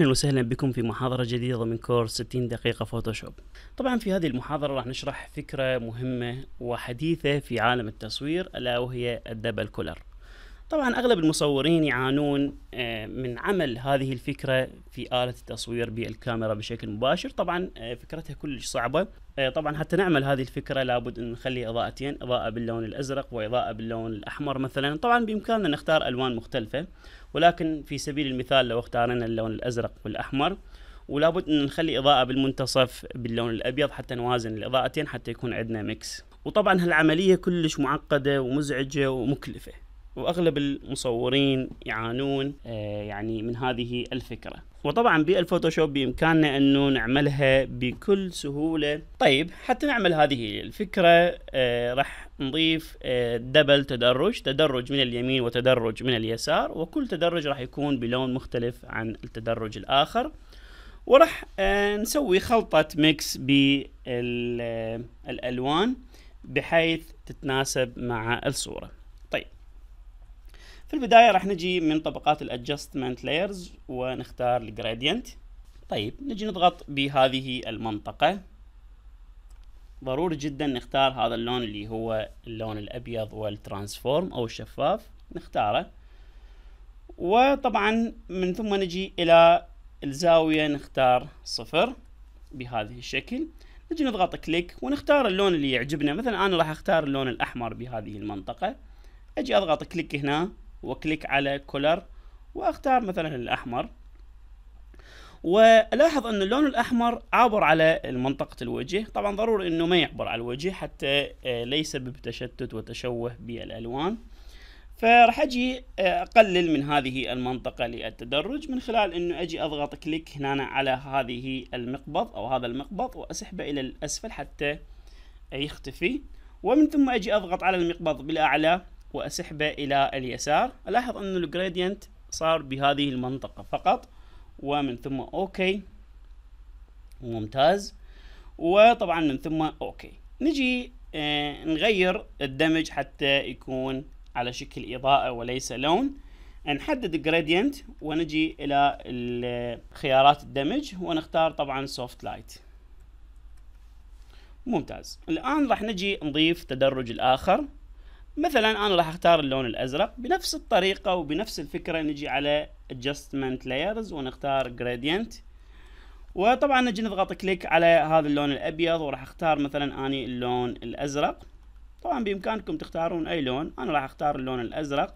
اهلا وسهلا بكم في محاضرة جديدة من كورس 60 دقيقة فوتوشوب. طبعا في هذه المحاضرة راح نشرح فكرة مهمة وحديثة في عالم التصوير الا وهي الدبل كولر. طبعا اغلب المصورين يعانون آه، من عمل هذه الفكره في اله التصوير بالكاميرا بشكل مباشر طبعا آه، فكرتها كلش صعبه آه، طبعا حتى نعمل هذه الفكره لابد ان نخلي اضاءتين اضاءه باللون الازرق واضاءه باللون الاحمر مثلا طبعا بامكاننا نختار الوان مختلفه ولكن في سبيل المثال لو اختارنا اللون الازرق والاحمر ولابد ان نخلي اضاءه بالمنتصف باللون الابيض حتى نوازن الاضاءتين حتى يكون عندنا ميكس وطبعا هالعمليه كلش معقده ومزعجه ومكلفه واغلب المصورين يعانون آه، يعني من هذه الفكره وطبعا بالفوتوشوب بامكاننا انه نعملها بكل سهوله طيب حتى نعمل هذه الفكره آه، راح نضيف آه، دبل تدرج تدرج من اليمين وتدرج من اليسار وكل تدرج راح يكون بلون مختلف عن التدرج الاخر وراح نسوي خلطة ميكس بالألوان بحيث تتناسب مع الصورة في البداية راح نجي من طبقات الادجستمنت لايرز ونختار الجراديانت طيب نجي نضغط بهذه المنطقة ضروري جدا نختار هذا اللون اللي هو اللون الابيض والترانسفورم او الشفاف نختاره وطبعا من ثم نجي الى الزاوية نختار صفر بهذه الشكل نجي نضغط كليك ونختار اللون اللي يعجبنا مثلا انا راح اختار اللون الاحمر بهذه المنطقة اجي اضغط كليك هنا وكليك على كولر واختار مثلا الاحمر ولاحظ ان اللون الاحمر عابر على منطقه الوجه طبعا ضروري انه ما يعبر على الوجه حتى آه، لا يسبب تشتت وتشوه بالالوان فراح اجي آه، اقلل من هذه المنطقه للتدرج من خلال انه اجي اضغط كليك هنا على هذه المقبض او هذا المقبض واسحبه الى الاسفل حتى يختفي ومن ثم اجي اضغط على المقبض بالاعلى وأسحبه إلى اليسار ألاحظ أن الجريدينت صار بهذه المنطقة فقط ومن ثم أوكي ممتاز وطبعا من ثم أوكي نجي آه، نغير الدمج حتى يكون على شكل إضاءة وليس لون نحدد الجريدينت ونجي إلى خيارات الدمج ونختار طبعا سوفت لايت ممتاز الآن راح نجي نضيف تدرج الآخر مثلا انا راح اختار اللون الازرق بنفس الطريقة وبنفس الفكرة نجي على adjustment layers ونختار gradient وطبعا نجي نضغط كليك على هذا اللون الابيض وراح اختار مثلا اني اللون الازرق طبعا بامكانكم تختارون اي لون انا راح اختار اللون الازرق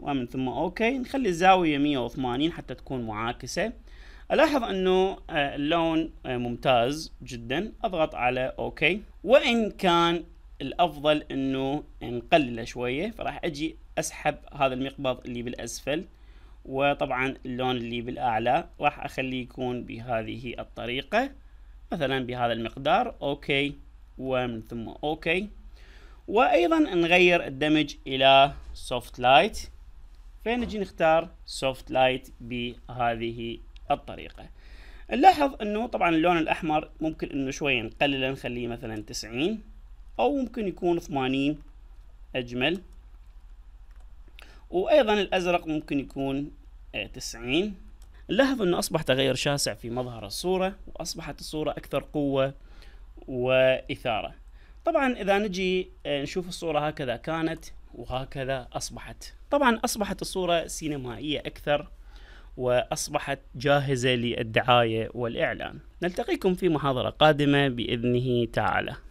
ومن ثم اوكي نخلي الزاوية 180 حتى تكون معاكسة الاحظ انه آه، اللون آه، ممتاز جدا اضغط على اوكي وان كان الافضل انه نقلله شويه فراح اجي اسحب هذا المقبض اللي بالاسفل وطبعا اللون اللي بالاعلى راح اخليه يكون بهذه الطريقه مثلا بهذا المقدار اوكي ومن ثم اوكي وايضا نغير الدمج الى سوفت لايت فنجي نختار سوفت لايت بهذه الطريقه نلاحظ انه طبعا اللون الاحمر ممكن انه شويه نقلله نخليه مثلا 90 أو ممكن يكون 80 أجمل وأيضا الأزرق ممكن يكون 90 آه، نلاحظ أنه أصبح تغير شاسع في مظهر الصورة وأصبحت الصورة أكثر قوة وإثارة طبعا إذا نجي آه، نشوف الصورة هكذا كانت وهكذا أصبحت طبعا أصبحت الصورة سينمائية أكثر وأصبحت جاهزة للدعاية والإعلان نلتقيكم في محاضرة قادمة بإذنه تعالى